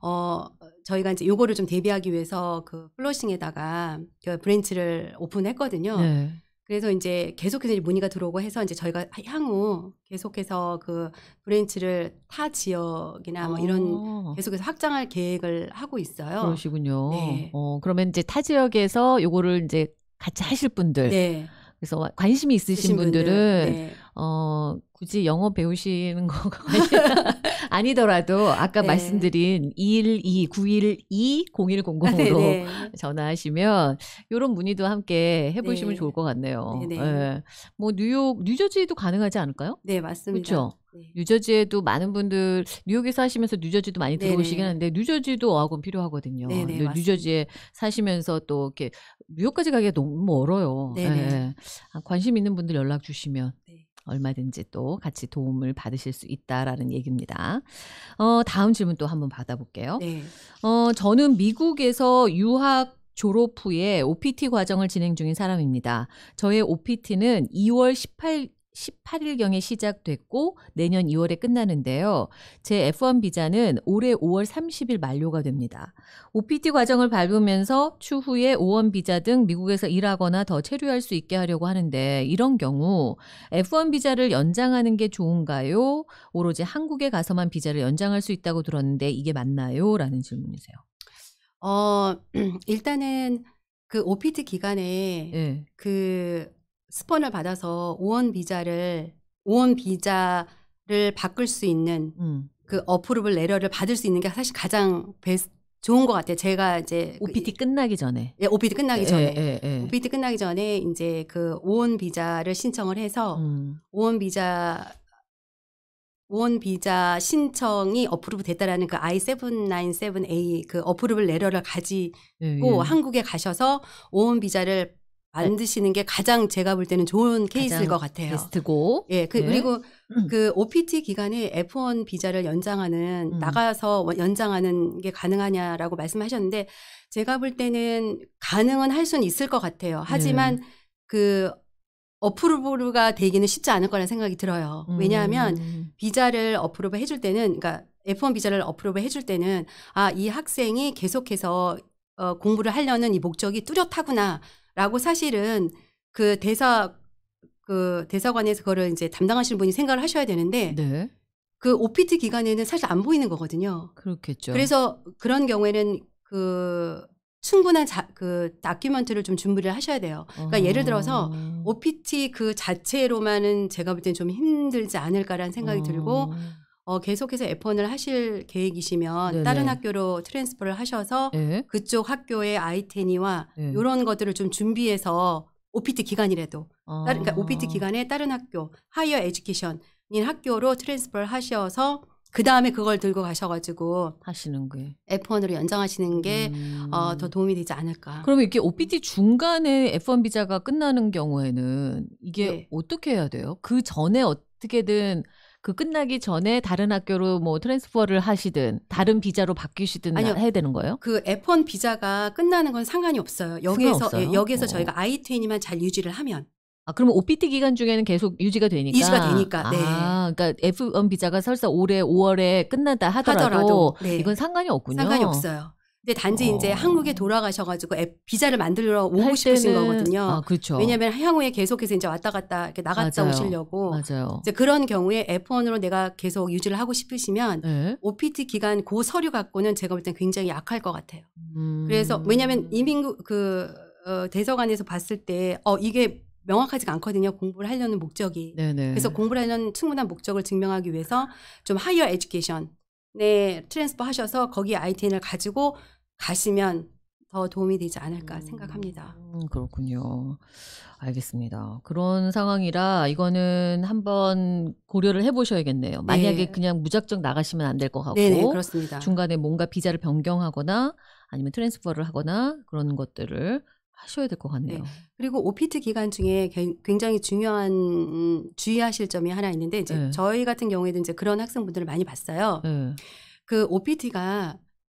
Speaker 2: 어 저희가 이제 요거를 좀 대비하기 위해서 그 플러싱에다가 그 브랜치를 오픈했거든요. 네. 그래서 이제 계속해서 문의가 들어오고 해서 이제 저희가 향후 계속해서 그 브랜치를 타 지역이나 뭐 이런 아. 계속해서 확장할 계획을 하고 있어요.
Speaker 1: 그러시군요. 네. 어, 그러면 이제 타 지역에서 요거를 이제 같이 하실 분들. 네. 그래서 관심이 있으신 분들은 분들, 네. 어 굳이 영어 배우시는 거가 아니더라도 아까 네. 말씀드린 212-912-0100으로 아, 네, 전화하시면 이런 문의도 함께 해보시면 네. 좋을 것 같네요. 네. 네. 예. 뭐 뉴욕, 뉴저지도 가능하지 않을까요? 네, 맞습니다. 그렇죠? 뉴저지에도 많은 분들 뉴욕에 서 사시면서 뉴저지도 많이 들어오시긴 한데 뉴저지도 어학원 필요하거든요. 네네, 뉴저지에 사시면서 또 이렇게 뉴욕까지 가기가 너무 멀어요. 네. 예. 아, 관심 있는 분들 연락 주시면 네. 얼마든지 또 같이 도움을 받으실 수 있다라는 얘기입니다. 어, 다음 질문 또 한번 받아볼게요. 네. 어, 저는 미국에서 유학 졸업 후에 OPT 과정을 진행 중인 사람입니다. 저의 OPT는 2월 18, 18일경에 시작됐고 내년 2월에 끝나는데요. 제 F1 비자는 올해 5월 30일 만료가 됩니다. OPT 과정을 밟으면서 추후에 O1 비자 등 미국에서 일하거나 더 체류할 수 있게 하려고 하는데 이런 경우 F1 비자를 연장하는 게 좋은가요? 오로지 한국에 가서만 비자를 연장할 수 있다고 들었는데 이게 맞나요? 라는 질문이세요.
Speaker 2: 어, 일단은 그 OPT 기간에 네. 그 스폰을 받아서 5원 비자를 5원 비자를 바꿀 수 있는 음. 그 어프로블 레러를 받을 수 있는 게 사실 가장 베스 좋은 것 같아요. 제가 이제 OPT 그 끝나기 전에 예, OPT 끝나기 예, 전에 에, 에, OPT 끝나기 전에 이제 그5원 비자를 신청을 해서 음. 오원 비자 5원 비자 신청이 어프로브 됐다라는 그 I797A 그 어프로블 레러를 가지고 예, 예. 한국에 가셔서 5원 비자를 만드시는 네. 게 가장 제가 볼 때는 좋은 케이스일 것 같아요. 베스트고. 예, 그, 네. 그리고 음. 그 OPT 기간에 F1 비자를 연장하는 음. 나가서 연장하는 게 가능하냐라고 말씀하셨는데 제가 볼 때는 가능은 할 수는 있을 것 같아요. 네. 하지만 네. 그 어프로브가 되기는 쉽지 않을 거라는 생각이 들어요. 음. 왜냐하면 음. 비자를 어프로브 해줄 때는, 그러니까 F1 비자를 어프로브 해줄 때는 아 이 학생이 계속해서 어, 공부를 하려는 이 목적이 뚜렷하구나. 라고 사실은 그 대사 그 대사관에서 그거를 이제 담당하시는 분이 생각을 하셔야 되는데 네. 그 OPT 기간에는 사실 안 보이는 거거든요.
Speaker 1: 그렇겠죠. 그래서
Speaker 2: 그런 경우에는 그 충분한 자, 그 다큐멘터를 좀 준비를 하셔야 돼요. 그러니까 어. 예를 들어서 OPT 아. 그 자체로만은 제가 볼 땐 좀 힘들지 않을까라는 생각이 어. 들고 아. 어, 계속해서 F1을 하실 계획이시면 네네. 다른 학교로 트랜스퍼를 하셔서 네. 그쪽 학교의 아이테니와 네. 이런 것들을 좀 준비해서 오피트 기간이라도 아. 다른, 그러니까 오피트 기간에 다른 학교 하이어 에듀케이션인 학교로 트랜스퍼를 하셔서 그 다음에 그걸 들고 가셔가지고 하시는 게 F1으로 연장하시는 게더 어, 음. 어, 도움이 되지 않을까.
Speaker 1: 그러면 이렇게 OPT 중간에 F1 비자가 끝나는 경우에는 이게 네. 어떻게 해야 돼요? 그 전에 어떻게든 그 끝나기 전에 다른 학교로 뭐 트랜스퍼를 하시든 다른 비자로 바뀌시든 아니요. 해야 되는 거예요?
Speaker 2: 그 F1 비자가 끝나는 건 상관이 없어요. 여기에서 예, 여기에서 어. 저희가
Speaker 1: I2N이만 잘 유지를 하면. 아, 그러면 OPT 기간 중에는 계속 유지가 되니까. 유지가 되니까. 아, 네. 아, 그러니까 F1 비자가 설사 올해 5월에 끝난다 하더라도, 하더라도 네. 이건 상관이 없군요. 상관이 없어요. 근데 단지 어. 이제 한국에 돌아가셔가지고 비자를 만들러
Speaker 2: 오고 싶으신 거거든요. 아,
Speaker 1: 그렇죠. 왜냐하면
Speaker 2: 향후에 계속해서 이제 왔다 갔다 이렇게 나갔다 맞아요. 오시려고. 맞아요. 이제 그런 경우에 F1으로 내가 계속 유지를 하고 싶으시면 네. OPT 기간 고 그 서류 갖고는 제가 볼 땐 굉장히 약할 것 같아요. 음... 그래서 왜냐하면 이민국 그 어, 대서관에서 봤을 때 어 이게 명확하지가 않거든요. 공부를 하려는 목적이. 네네. 그래서 공부를 하려는 충분한 목적을 증명하기 위해서 좀 하이어 에듀케이션 네, 트랜스퍼 하셔서 거기 ITN을 가지고 가시면 더 도움이 되지 않을까 생각합니다.
Speaker 1: 음, 그렇군요. 알겠습니다. 그런 상황이라 이거는 한번 고려를 해보셔야겠네요. 네. 만약에 네. 그냥 무작정 나가시면 안 될 것 같고 네네, 그렇습니다. 중간에 뭔가 비자를 변경하거나 아니면 트랜스퍼를 하거나 그런 것들을 하셔야 될것 네. 같네요. 네.
Speaker 2: 그리고 오피트 기간 중에 굉장히 중요한 음, 주의하실 점이 하나 있는데 이제 네. 저희 같은 경우에도 이제 그런 학생분들을 많이 봤어요. 네. 그 오피트가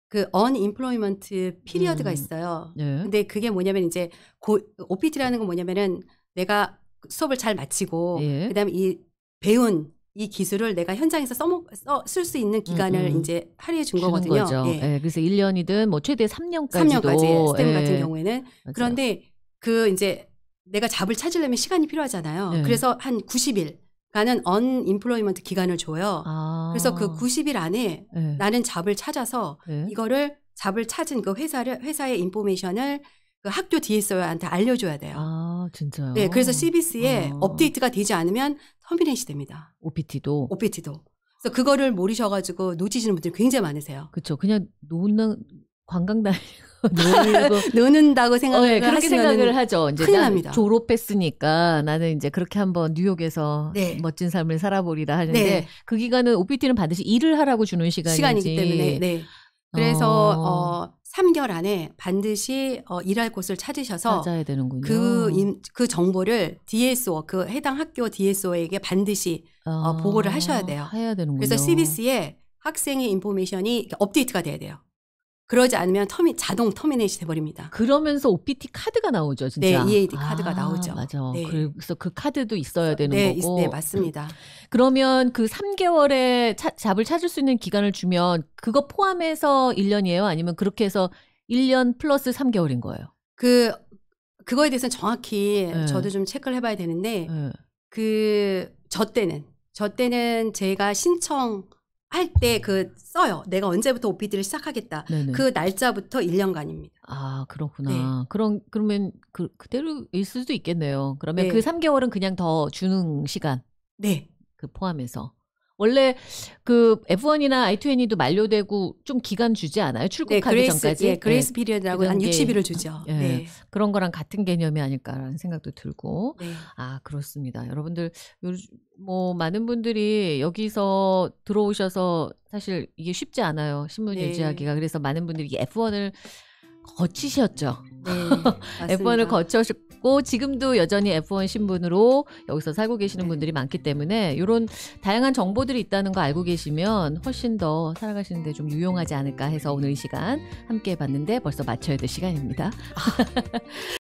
Speaker 2: 그 언임플로이먼트 피리어드가 음. 있어요. 예. 근데 그게 뭐냐면 이제 고, OPT라는 건 뭐냐면은 내가 수업을 잘 마치고 예. 그다음에 이 배운 이 기술을 내가 현장에서 써먹 쓸수 있는 기간을 음, 음. 이제 할애해 준 거거든요. 예. 예.
Speaker 1: 그래서 1년이든 뭐 최대 3년까지도 3년까지 스템 예. 같은 예. 경우에는 맞아요.
Speaker 2: 그런데 그 이제 내가 잡을 찾으려면 시간이 필요하잖아요. 네. 그래서 한 90일 가는 언인플로이먼트 기간을 줘요. 아. 그래서 그 90일 안에 네. 나는 잡을 찾아서 네. 이거를 잡을 찾은 그 회사를 회사의 인포메이션을 그 학교 DSO한테 알려줘야 돼요. 아 진짜요? 네, 그래서 CBC에 아. 업데이트가 되지 않으면 터미네이시 됩니다. OPT도 OPT도. 그래서 그거를 모르셔가지고 놓치시는 분들이 굉장히 많으세요.
Speaker 1: 그렇죠. 그냥 놓는 관광 다니 노는다고 생각을 어, 네, 그렇게 생각을 하죠. 이제 큰일 납니다. 졸업했으니까 나는 이제 그렇게 한번 뉴욕에서 네. 멋진 삶을 살아보리라 하는데 네. 그 기간은 OPT는 반드시 일을 하라고 주는 시간이지. 시간이기 때문에. 네. 그래서 어. 어 3개월 안에 반드시 어, 일할 곳을 찾으셔서
Speaker 2: 찾아야 되는군요. 그, 그 정보를 DSO 그 해당 학교 DSO에게 반드시
Speaker 1: 어, 어 보고를 하셔야 돼요. 해야 되는군요. 그래서
Speaker 2: CBC에 학생의 인포메이션이 업데이트가 돼야 돼요. 그러지 않으면 터미, 자동 터미네이트 돼버립니다. 그러면서 OPT 카드가
Speaker 1: 나오죠, 진짜. 네, EAD 카드가 아, 나오죠. 맞아. 네. 그래서 그 카드도 있어야 되는 네, 거고. 네, 맞습니다. 그, 그러면 그 3개월에 차, 잡을 찾을 수 있는 기간을 주면 그거 포함해서 1년이에요? 아니면 그렇게 해서 1년 플러스 3개월인 거예요? 그
Speaker 2: 그거에 대해서는 정확히 네. 저도 좀 체크를 해봐야 되는데 네. 그저 때는 저 때는 제가 신청 할때그 써요. 내가 언제부터 OPD를 시작하겠다. 네네. 그 날짜부터 1년간입니다.
Speaker 1: 아 그렇구나. 네. 그럼 그러면 그 그대로일 수도 있겠네요. 그러면 그 네. 그 3개월은 그냥 더 주는 시간. 네. 그 포함해서. 원래 그 F1이나 I2N이도 만료되고 좀 기간 주지 않아요? 출국하기 네, 그레이스, 전까지. 예, 그레이스 네. 피리어드라고 한 60일을 주죠. 예, 네. 그런 거랑 같은 개념이 아닐까라는 생각도 들고. 네. 아, 그렇습니다. 여러분들 요즘 뭐 많은 분들이 여기서 들어오셔서 사실 이게 쉽지 않아요. 신문 네. 유지하기가. 그래서 많은 분들이 F1을 거치셨죠. 네, F1을 거쳐셨고 지금도 여전히 F1 신분으로 여기서 살고 계시는 네. 분들이 많기 때문에 이런 다양한 정보들이 있다는 거 알고 계시면 훨씬 더 살아가시는데 좀 유용하지 않을까 해서 오늘 이 시간 함께 해봤는데 벌써 마쳐야 될 시간입니다. 아.